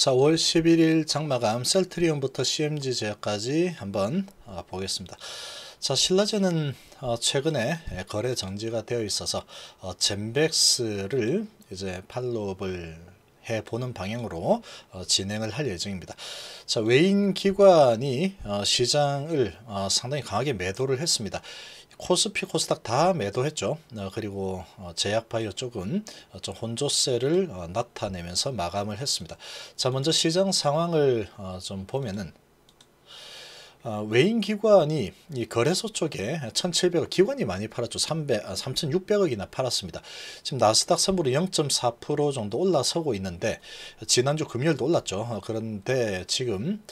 자, 월 11일 장마감 셀트리온부터 CMG 제약까지 한번 어, 보겠습니다. 자, 신라제는 어, 최근에 예, 거래 정지가 되어 있어서 어, 젠백스를 이제 팔로업을 해보는 방향으로 어, 진행을 할 예정입니다. 자, 외인 기관이 어, 시장을 어, 상당히 강하게 매도를 했습니다. 코스피, 코스닥 다 매도했죠. 그리고 제약바이오 쪽은 좀 혼조세를 나타내면서 마감을 했습니다. 자, 먼저 시장 상황을 좀 보면은 어, 외인 기관이 이 거래소 쪽에 1,700억 기관이 많이 팔았죠. 300, 아, 3,600억이나 팔았습니다. 지금 나스닥 선물이 0.4% 정도 올라서고 있는데 지난주 금요일도 올랐죠. 어, 그런데 지금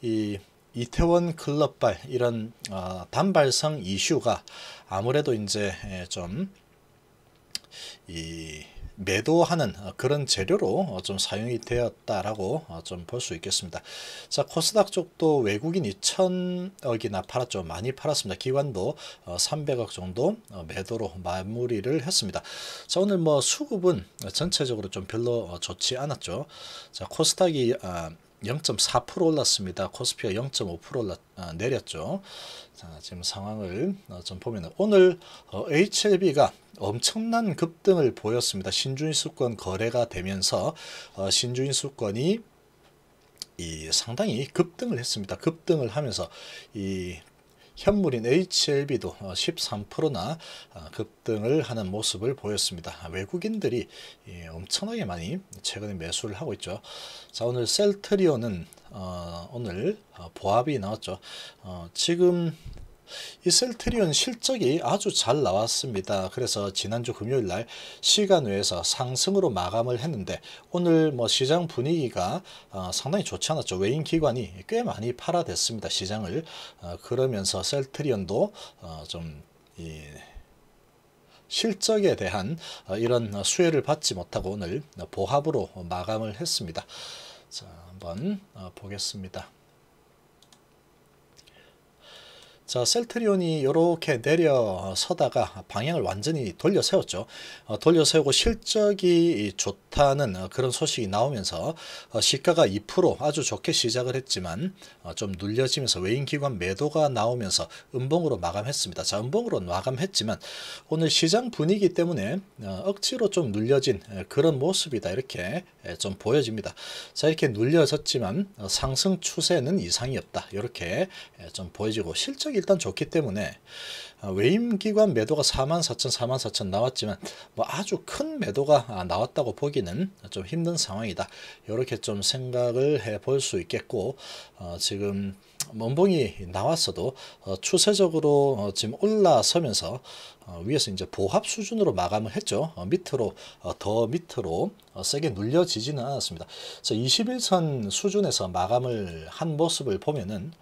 이 이태원 클럽발 이런 어, 단발성 이슈가 아무래도 이제 예, 좀이 매도하는 그런 재료로 좀 사용이 되었다라고 좀 볼 수 있겠습니다. 자 코스닥 쪽도 외국인이 1억이나 팔았죠. 많이 팔았습니다. 기관도 300억 어, 정도 어, 매도로 마무리를 했습니다. 자 오늘 뭐 수급은 전체적으로 좀 별로 어, 좋지 않았죠. 자 코스닥이 아, 0.4% 올랐습니다. 코스피가 0.5% 올라 아, 내렸죠. 자, 지금 상황을 어, 좀보면 오늘 어, HLB가 엄청난 급등을 보였습니다. 신주인수권 거래가 되면서 어, 신주인수권이 이 상당히 급등을 했습니다. 급등을 하면서 이 현물인 HLB도 13%나 어, 어, 급등을 하는 모습을 보였습니다. 외국인들이 예, 엄청나게 많이 최근에 매수를 하고 있죠. 자 오늘 셀트리온은 어, 오늘 보합이 나왔죠. 지금 이 셀트리온 실적이 아주 잘 나왔습니다. 그래서 지난주 금요일 날 시간 외에서 상승으로 마감을 했는데 오늘 뭐 시장 분위기가 어, 상당히 좋지 않았죠. 외인 기관이 꽤 많이 팔아댔습니다. 시장을 어, 그러면서 셀트리온도 어, 좀 이, 실적에 대한 어, 이런 수혜를 받지 못하고 오늘 보합으로 마감을 했습니다. 자, 한번 어, 보겠습니다. 자 셀트리온이 이렇게 내려서다가 방향을 완전히 돌려 세웠죠. 어, 돌려 세우고 실적이 좋다. 좋다는 어, 그런 소식이 나오면서 어, 시가가 2% 아주 좋게 시작을 했지만 어, 좀 눌려지면서 외인기관 매도가 나오면서 음봉으로 마감했습니다. 자 음봉으로 마감했지만 오늘 시장 분위기 때문에 억지로 좀 눌려진 그런 모습이다 이렇게 좀 보여집니다. 자 이렇게 눌려졌지만 상승 추세는 이상이 없다 이렇게 좀 보여지고 실적이 일단 좋기 때문에 아, 외임기관 매도가 44,000, 4 4 0 나왔지만 뭐 아주 큰 매도가 아, 나왔다고 보기는 좀 힘든 상황이다. 이렇게 좀 생각을 해 볼 수 있겠고 어, 지금 멍봉이 나왔어도 어, 추세적으로 어, 지금 올라서면서 어, 위에서 이제 보합 수준으로 마감을 했죠. 밑으로 더 밑으로 세게 눌려지지는 않았습니다. 그래서 21선 수준에서 마감을 한 모습을 보면은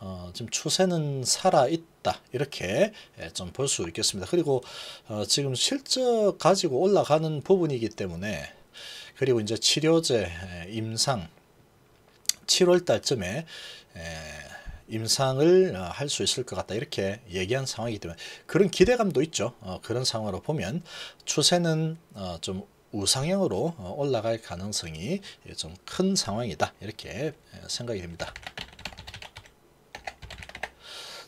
어, 지금 추세는 살아있다 이렇게 예, 좀볼 수 있겠습니다. 그리고 어, 지금 실적 가지고 올라가는 부분이기 때문에 그리고 이제 치료제 예, 임상 7월 달쯤에 예, 임상을 어, 할수 있을 것 같다 이렇게 얘기한 상황이기 때문에 그런 기대감도 있죠. 어, 그런 상황으로 보면 추세는 어, 좀 우상향으로 어, 올라갈 가능성이 좀 큰 상황이다 이렇게 생각이 됩니다.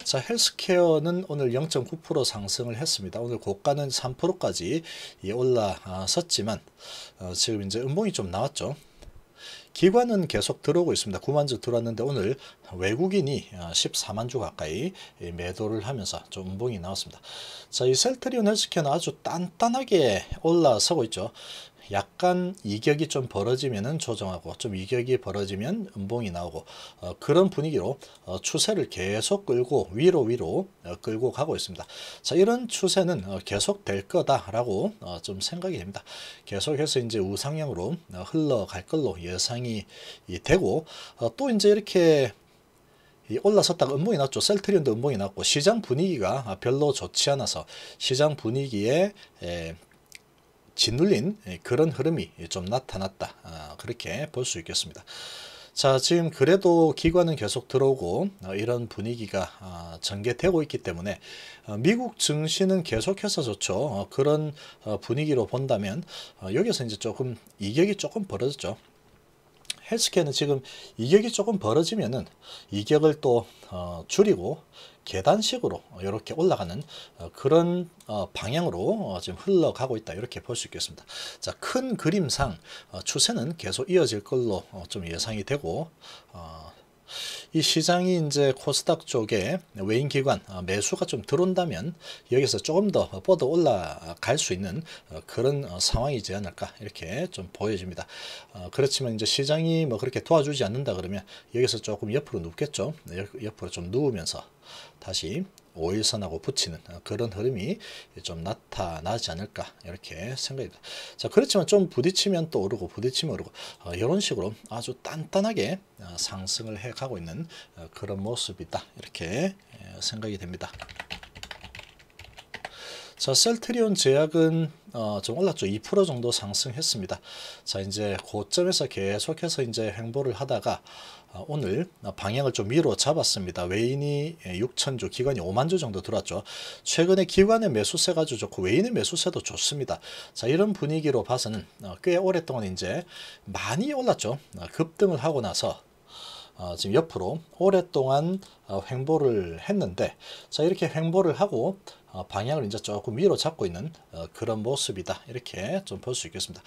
자, 헬스케어는 오늘 0.9% 상승을 했습니다. 오늘 고가는 3%까지 예, 올라섰지만 어, 지금 이제 음봉이 좀 나왔죠. 기관은 계속 들어오고 있습니다. 9만 주 들어왔는데 오늘 외국인이 14만 아, 주 가까이 예, 매도를 하면서 좀 음봉이 나왔습니다. 자, 이 셀트리온 헬스케어는 아주 단단하게 올라서고 있죠. 약간 이격이 좀벌어지면 조정하고 좀 이격이 벌어지면 음봉이 나오고 어, 그런 분위기로 어, 추세를 계속 끌고 위로 위로 어, 끌고 가고 있습니다. 자 이런 추세는 어, 계속 될 거다라고 어, 좀 생각이 됩니다. 계속해서 이제 우상향으로 어, 흘러갈 걸로 예상이 되고 또 이제 이렇게 올라섰다가 음봉이 났죠. 셀트리온도 음봉이 났고 시장 분위기가 아, 별로 좋지 않아서 시장 분위기에 짓눌린 예, 그런 흐름이 좀 나타났다 아, 그렇게 볼 수 있겠습니다. 자 지금 그래도 기관은 계속 들어오고 어, 이런 분위기가 아, 전개되고 있기 때문에 어, 미국 증시는 계속해서 좋죠 어, 그런 분위기로 본다면 여기서 이제 조금 이격이 조금 벌어졌죠 헬스케는 지금 이격이 조금 벌어지면은 이격을 또 줄이고 계단식으로 이렇게 올라가는 어, 그런 어, 방향으로 어, 지금 흘러가고 있다 이렇게 볼 수 있겠습니다. 자, 큰 그림상 추세는 계속 이어질 걸로 좀 예상이 되고 이 시장이 이제 코스닥 쪽에 외인 기관 어, 매수가 좀 들어온다면 여기서 조금 더 뻗어 올라갈 수 있는 어, 그런 어, 상황이지 않을까 이렇게 좀 보여집니다. 그렇지만 이제 시장이 뭐 그렇게 도와주지 않는다 그러면 여기서 조금 옆으로 눕겠죠. 네, 옆으로 좀 누우면서 다시 오일선하고 붙이는 그런 흐름이 좀 나타나지 않을까 이렇게 생각입다자 그렇지만 좀 부딪히면 또 오르고 부딪히면 오르고 어, 이런 식으로 아주 단단하게 어, 상승을 해가고 있는 어, 그런 모습이다 이렇게 어, 생각이 됩니다. 자, 셀트리온 제약은 어, 좀 올랐죠. 2% 정도 상승했습니다. 자, 이제 고점에서 계속해서 이제 횡보를 하다가 아, 오늘 방향을 좀 위로 잡았습니다. 외인이 6천주, 예, 기관이 5만주 정도 들었죠. 최근에 기관의 매수세가 아주 좋고 외인의 매수세도 좋습니다. 자 이런 분위기로 봐서는 어, 꽤 오랫동안 이제 많이 올랐죠. 아, 급등을 하고 나서 어, 지금 옆으로 오랫동안 어, 횡보를 했는데 자 이렇게 횡보를 하고 어, 방향을 이제 조금 위로 잡고 있는 어, 그런 모습이다. 이렇게 좀 볼 수 있겠습니다.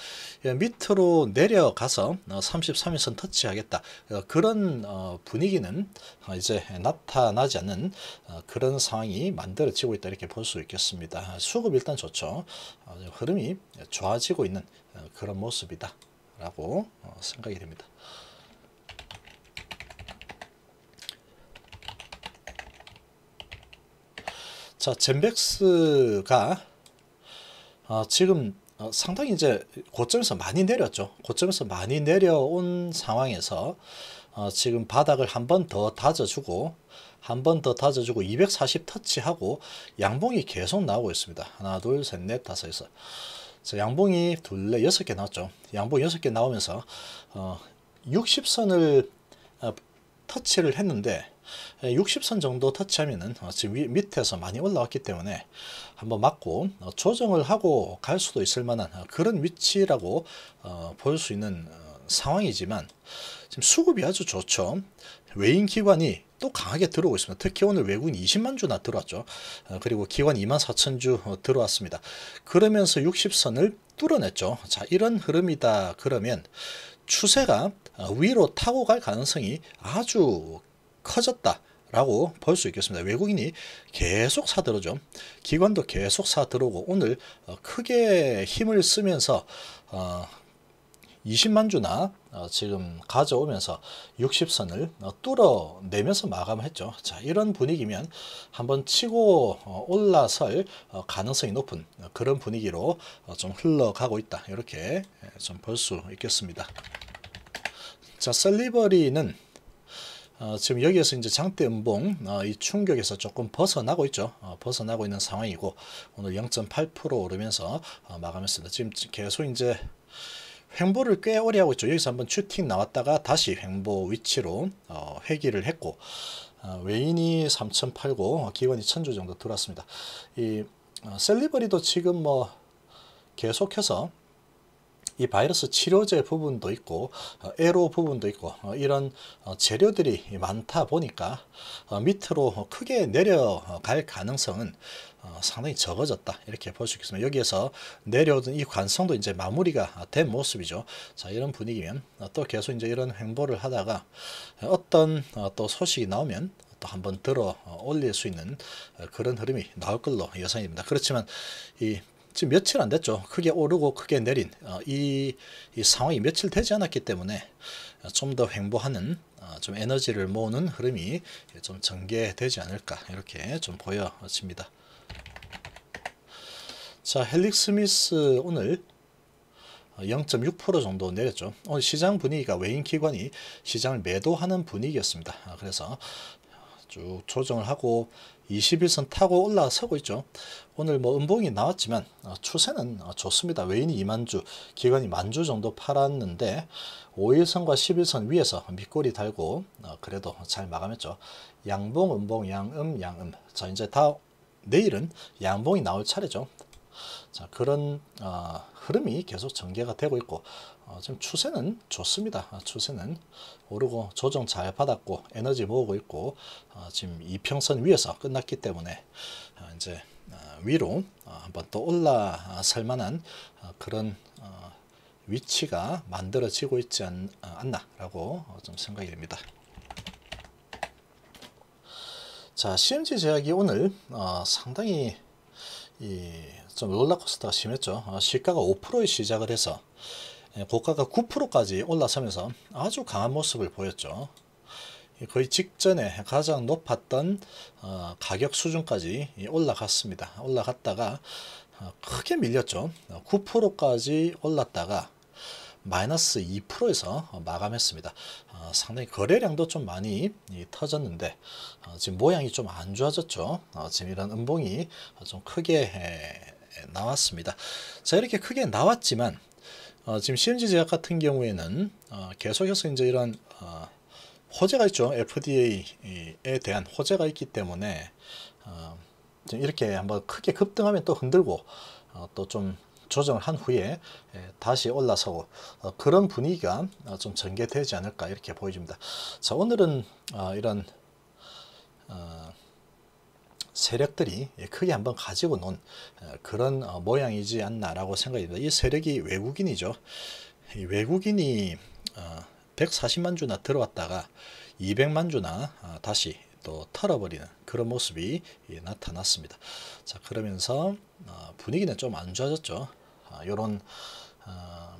예, 밑으로 내려가서 33일선 어, 터치하겠다. 그런 분위기는 이제 나타나지 않는 그런 상황이 만들어지고 있다. 이렇게 볼 수 있겠습니다. 수급 일단 좋죠. 흐름이 좋아지고 있는 그런 모습이다. 라고 생각이 됩니다. 자, 젠벡스가 어, 지금 어, 상당히 이제 고점에서 많이 내렸죠. 고점에서 많이 내려온 상황에서 어, 지금 바닥을 한 번 더 다져주고 한 번 더 다져주고 240 터치하고 양봉이 계속 나오고 있습니다. 하나, 둘, 셋, 넷, 다섯, 여섯. 양봉이 둘레 여섯 개 나왔죠. 양봉 여섯 개 나오면서 어, 60선을 어, 터치를 했는데 60선 예, 정도 터치하면은 어, 지금 위, 밑에서 많이 올라왔기 때문에 한번 맞고 어, 조정을 하고 갈 수도 있을 만한 어, 그런 위치라고 볼 수 있는 상황이지만 지금 수급이 아주 좋죠. 외인 기관이 또 강하게 들어오고 있습니다. 특히 오늘 외국인 20만 주나 들어왔죠. 그리고 기관 2만 4천 주 들어왔습니다. 그러면서 60선을 뚫어냈죠. 자, 이런 흐름이다. 그러면 추세가 위로 타고 갈 가능성이 아주 커졌다. 라고 볼 수 있겠습니다. 외국인이 계속 사들어 좀 기관도 계속 사들어오고 오늘 어, 크게 힘을 쓰면서 어, 20만 주나 어, 지금 가져오면서 60선을 어, 뚫어내면서 마감했죠. 자, 이런 분위기면 한번 치고 올라설 가능성이 높은 그런 분위기로 좀 흘러가고 있다. 이렇게 예, 좀볼 수 있겠습니다. 자, 셀리버리는 어, 지금 여기에서 이제 장대 음봉 어, 이 충격에서 조금 벗어나고 있죠. 어, 벗어나고 있는 상황이고 오늘 0.8% 오르면서 어, 마감했습니다. 지금 계속 이제 횡보를 꽤 오래 하고 있죠. 여기서 한번 슈팅 나왔다가 다시 횡보 위치로 어, 회귀를 했고 어, 외인이 3천팔8고 기관이 천0조 정도 들어왔습니다. 이 셀리버리도 지금 뭐 계속해서 이 바이러스 치료제 부분도 있고 어, 에로 부분도 있고 어, 이런 어, 재료들이 많다 보니까 밑으로 크게 내려갈 가능성은 상당히 적어졌다 이렇게 볼 수 있겠습니다. 여기에서 내려오던 이 관성도 이제 마무리가 된 모습이죠. 자 이런 분위기면 또 계속 이제 이런 행보를 하다가 어떤 또 소식이 나오면 또 한번 들어 올릴 수 있는 그런 흐름이 나올 걸로 예상됩니다. 그렇지만 이 지금 며칠 안 됐죠. 크게 오르고 크게 내린 어, 이, 이 상황이 며칠 되지 않았기 때문에 어, 좀더 횡보하는 어, 좀 에너지를 모으는 흐름이 좀 전개되지 않을까 이렇게 좀 보여집니다. 자 헬릭 스미스 오늘 0.6% 정도 내렸죠. 오늘 시장 분위기가 외인 기관이 시장을 매도하는 분위기였습니다. 아, 그래서 쭉 조정을 하고 21선 타고 올라서고 있죠. 오늘 뭐 음봉이 나왔지만 어, 추세는 어, 좋습니다. 외인이 2만주, 기관이 만주 정도 팔았는데 5일선과 11선 위에서 밑꼬리 달고 어, 그래도 잘 마감했죠. 양봉, 음봉, 양음, 양음. 자 이제 다 내일은 양봉이 나올 차례죠. 자, 그런 어, 흐름이 계속 전개가 되고 있고 어, 지금 추세는 좋습니다. 아, 추세는 오르고 조정 잘 받았고 에너지 모으고 있고 어, 지금 이평선 위에서 끝났기 때문에 어, 이제 어, 위로 어, 한번 또 올라설 만한 어, 그런 어, 위치가 만들어지고 있지 않, 어, 않나라고 어, 좀 생각이 됩니다. 자, CMG 제약이 오늘 어, 상당히 이좀 롤러코스터가 심했죠. 아, 시가가 5%에 시작을 해서 예, 고가가 9%까지 올라서면서 아주 강한 모습을 보였죠. 예, 거의 직전에 가장 높았던 어, 가격 수준까지 올라갔습니다. 올라갔다가 어, 크게 밀렸죠. 9%까지 어, 올랐다가 마이너스 2%에서 마감했습니다. 상당히 거래량도 좀 많이 터졌는데 지금 모양이 좀 안 좋아졌죠. 지금 이런 음봉이 좀 크게 예, 나왔습니다. 자 이렇게 크게 나왔지만 어, 지금 CMG 제약 같은 경우에는 어, 계속해서 이제 이런 어, 호재가 있죠. FDA에 대한 호재가 있기 때문에 어, 이렇게 한번 크게 급등하면 또 흔들고 어, 또좀 조정을 한 후에 예, 다시 올라서고 어, 그런 분위기가 좀 전개되지 않을까 이렇게 보여집니다. 자 오늘은 이런 세력들이 크게 한번 가지고 논 어, 그런 어, 모양이지 않나라고 생각이 듭니다. 이 세력이 외국인이죠. 이 외국인이 140만 어, 주나 들어왔다가 200만 주나 다시 또 털어버리는 그런 모습이 예, 나타났습니다. 자 그러면서 분위기는 좀 안 좋아졌죠. 이런 아,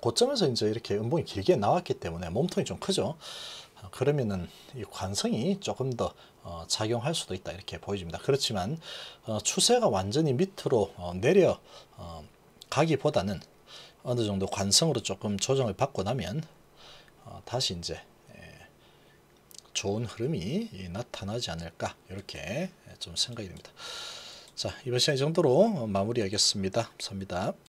고점에서 이제 이렇게 음봉이 길게 나왔기 때문에 몸통이 좀 크죠. 어, 그러면은 이 관성이 조금 더 어, 작용할 수도 있다 이렇게 보여집니다. 그렇지만 어, 추세가 완전히 밑으로 어, 내려 어, 가기보다는 어느 정도 관성으로 조금 조정을 받고 나면 어, 다시 이제 예, 좋은 흐름이 나타나지 않을까 이렇게 예, 좀 생각이 됩니다. 자 이번 시간 이 정도로 마무리하겠습니다. 감사합니다.